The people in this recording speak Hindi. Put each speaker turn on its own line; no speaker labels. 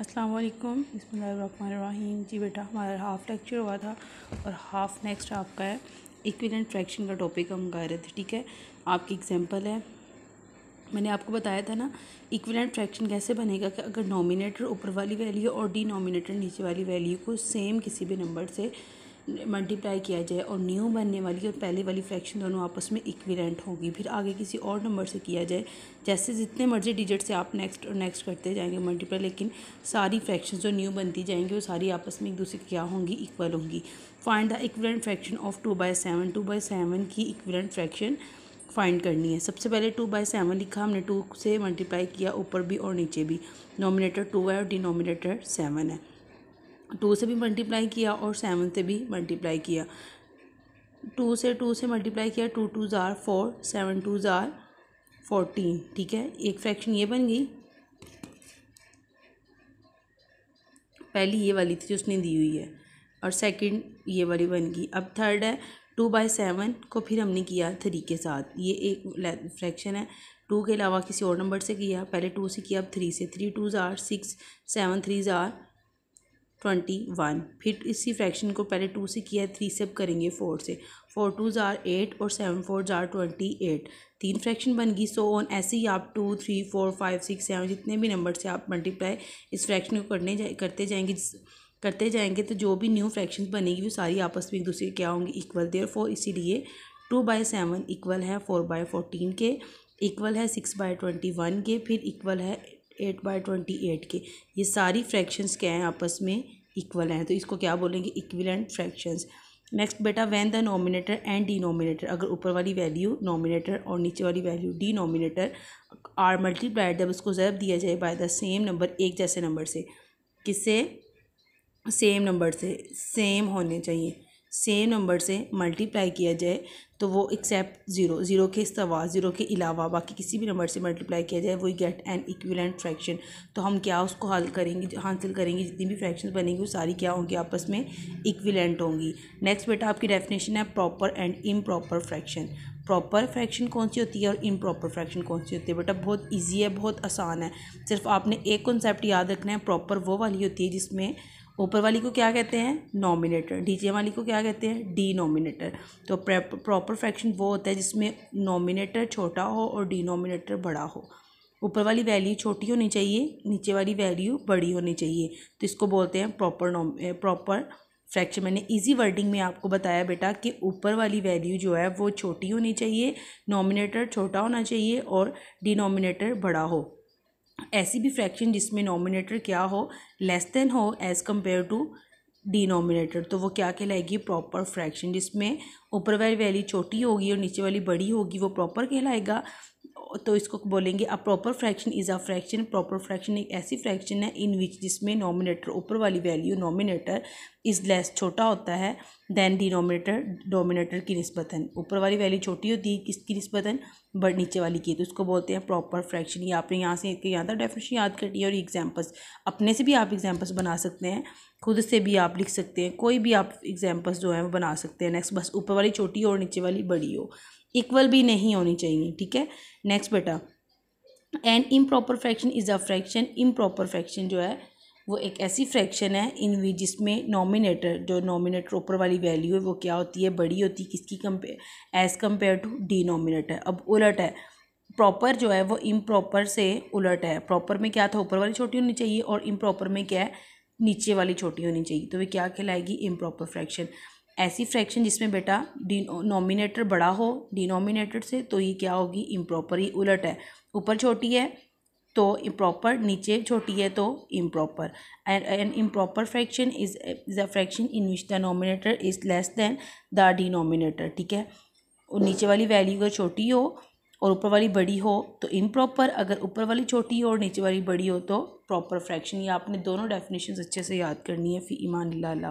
अस्सलाम वालेकुम बसमीम जी बेटा हमारा हाफ़ लेक्चर हुआ था और हाफ़ नेक्स्ट आपका है इक्विलेंट फ्रैक्शन का टॉपिक हम गा रहे थे ठीक है आपकी एग्जांपल है मैंने आपको बताया था ना इक्विलेंट फ्रैक्शन कैसे बनेगा कि अगर नॉमिनेटर ऊपर वाली वैल्यू और डिनोमिनेटर नीचे वाली वैल्यू को सेम किसी भी नंबर से मल्टीप्लाई किया जाए और न्यू बनने वाली और पहले वाली फ्रैक्शन दोनों आपस में इक्विलेंट होगी फिर आगे किसी और नंबर से किया जाए जैसे जितने मर्जी डिजिट से आप नेक्स्ट और नेक्स्ट करते जाएंगे मल्टीप्लाई लेकिन सारी फ्रैक्शन जो न्यू बनती जाएंगी वो सारी आपस में एक दूसरे की क्या होंगी इक्वल होंगी find the equivalent fraction of two by seven two by seven की इक्विलेंट फ्रैक्शन फाइंड करनी है सबसे पहले टू बाई सेवन लिखा हमने टू से मल्टीप्लाई किया ऊपर भी और नीचे भी नॉमिनेटर टू है और डिनोमिनेटर सेवन है टू से भी मल्टीप्लाई किया और सेवन से भी मल्टीप्लाई किया टू से टू से मल्टीप्लाई किया टू टू ज़ार फोर सेवन टू ज़ार फोर्टीन ठीक है एक फ्रैक्शन ये बन गई पहली ये वाली थी जो उसने दी हुई है और सेकंड ये वाली बन गई अब थर्ड है टू बाई सेवन को फिर हमने किया थ्री के साथ ये एक फ्रैक्शन है टू के अलावा किसी और नंबर से किया पहले टू से किया अब थ्री से थ्री टू ज़ार सिक्स सेवन थ्री ज़ार ट्वेंटी वन फिर इसी फ्रैक्शन को पहले टू से किया है थ्री से अब करेंगे फोर से फोर टू ज़ार एट और सेवन फोर ज़ार ट्वेंटी एट तीन फ्रैक्शन बन गई सो ऑन ऐसे ही आप two three four five six seven जितने भी नंबर से आप मल्टीप्लाई इस फ्रैक्शन को करने जा, करते जाएंगे जिस करते जाएंगे तो जो भी न्यू फ्रैक्शन बनेगी वो सारी आपस में एक दूसरे क्या होंगी इक्वल देर फोर इसीलिए टू बाई सेवन इक्वल है फोर बाई फोर्टीन के इक्वल है सिक्स बाई ट्वेंटी वन के फिर इक्वल है एट बाई ट्वेंटी एट के ये सारी फ्रैक्शंस क्या हैं आपस में इक्वल हैं तो इसको क्या बोलेंगे इक्विलेंट फ्रैक्शंस नेक्स्ट बेटा when the numerator and denominator अगर ऊपर वाली वैल्यू नॉमिनेटर और नीचे वाली वैल्यू डिनोमिनेटर आर मल्टीप्लाइड जब उसको ज़रब दिया जाए बाय द सेम नंबर एक जैसे नंबर से किससे सेम नंबर से सेम होने चाहिए सेम नंबर से मल्टीप्लाई किया जाए तो वो एक्सेप्ट ज़ीरो ज़ीरो के सवा ज़ीरो के अलावा बाकी किसी भी नंबर से मल्टीप्लाई किया जाए वही गेट एन इक्विलेंट फ्रैक्शन तो हम क्या उसको हल करेंगे हासिल करेंगे जितनी भी फ्रैक्शन बनेंगी वो सारी क्या होंगी आपस में इक्विलेंट होंगी नेक्स्ट बेटा आपकी डेफिनेशन है proper and improper fraction proper fraction कौन सी होती है और इम्प्रॉपर फ्रैक्शन कौन सी होती है बेटा बहुत ईजी है बहुत आसान है सिर्फ आपने एक कॉन्सेप्ट याद रखना है प्रॉपर वो वाली होती है जिसमें ऊपर वाली को क्या कहते हैं नॉमिनेटर डीजे वाली को क्या कहते हैं डी नॉमिनेटर तो प्रॉपर फ्रैक्शन वो होता है जिसमें नॉमिनेटर छोटा हो और डी नॉमिनेटर बड़ा हो ऊपर वाली वैल्यू छोटी होनी चाहिए नीचे वाली वैल्यू बड़ी होनी चाहिए तो इसको बोलते हैं प्रॉपर नॉम प्रॉपर फ्रैक्शन मैंने इजी वर्डिंग में आपको बताया बेटा कि ऊपर वाली वैल्यू जो है वो छोटी होनी चाहिए नॉमिनेटर छोटा होना चाहिए और डिनोमिनेटर बड़ा हो ऐसी भी फ्रैक्शन जिसमें नॉमिनेटर क्या हो लेस देन हो एज़ कम्पेयर टू डिनोमिनेटर तो वो क्या कहलाएगी प्रॉपर फ्रैक्शन जिसमें ऊपर वाली वैल्यू छोटी होगी और नीचे वाली बड़ी होगी वो प्रॉपर कहलाएगा तो इसको बोलेंगे a proper fraction is a fraction proper fraction एक ऐसी फ्रैक्शन है इन विच जिसमें नॉमिनेटर ऊपर वाली वैल्यू नॉमिनेटर इज़ लेस छोटा होता है दैन डिनोमिनेटर डोमिनेटर की नस्बतन ऊपर वाली वैल्यू छोटी होती है किसकी नस्बतन बट नीचे वाली की तो उसको बोलते हैं प्रॉपर फ्रैक्शन ये आपने यहाँ से यहाँ तक डेफिनेशन याद कर लिया और एग्जाम्पल्स अपने से भी आप एग्जाम्पल्स बना सकते हैं खुद से भी आप लिख सकते हैं कोई भी आप एग्जाम्पल्स जो हैं वो बना सकते हैं नेक्स्ट बस ऊपर वाली छोटी हो और नीचे वाली बड़ी हो इक्वल भी नहीं होनी चाहिए ठीक है नेक्स्ट बेटा and improper fraction is a fraction improper fraction जो है वो एक ऐसी फ्रैक्शन है इन वी जिसमें नॉमिनेटर जो नॉमिनेटर ऊपर वाली वैल्यू है वो क्या होती है बड़ी होती है किसकी कंपे एज़ कम्पेयर टू डिनोमिनेटर अब उलट है प्रॉपर जो है वो इम प्रॉपर से उलट है प्रॉपर में क्या था ऊपर वाली छोटी होनी चाहिए और इम प्रॉपर में क्या है नीचे वाली छोटी होनी चाहिए तो वे क्या कहलाएगी इम प्रॉपर फ्रैक्शन ऐसी फ्रैक्शन जिसमें बेटा डिनोमिनेटर बड़ा हो डिनोमिनेटर से तो ये क्या होगी इम्प्रॉपर ही उलट है ऊपर छोटी है तो इम्प्रॉपर नीचे छोटी है तो improper and an improper fraction is is a fraction in which the numerator is less than the denominator ठीक है और नीचे वाली वैल्यू अगर छोटी हो और ऊपर वाली बड़ी हो तो इम्प्रॉपर अगर ऊपर वाली छोटी हो और नीचे वाली बड़ी हो तो प्रॉपर फ्रैक्शन ये आपने दोनों डेफिनेशन अच्छे से याद करनी है फिर ईमान ला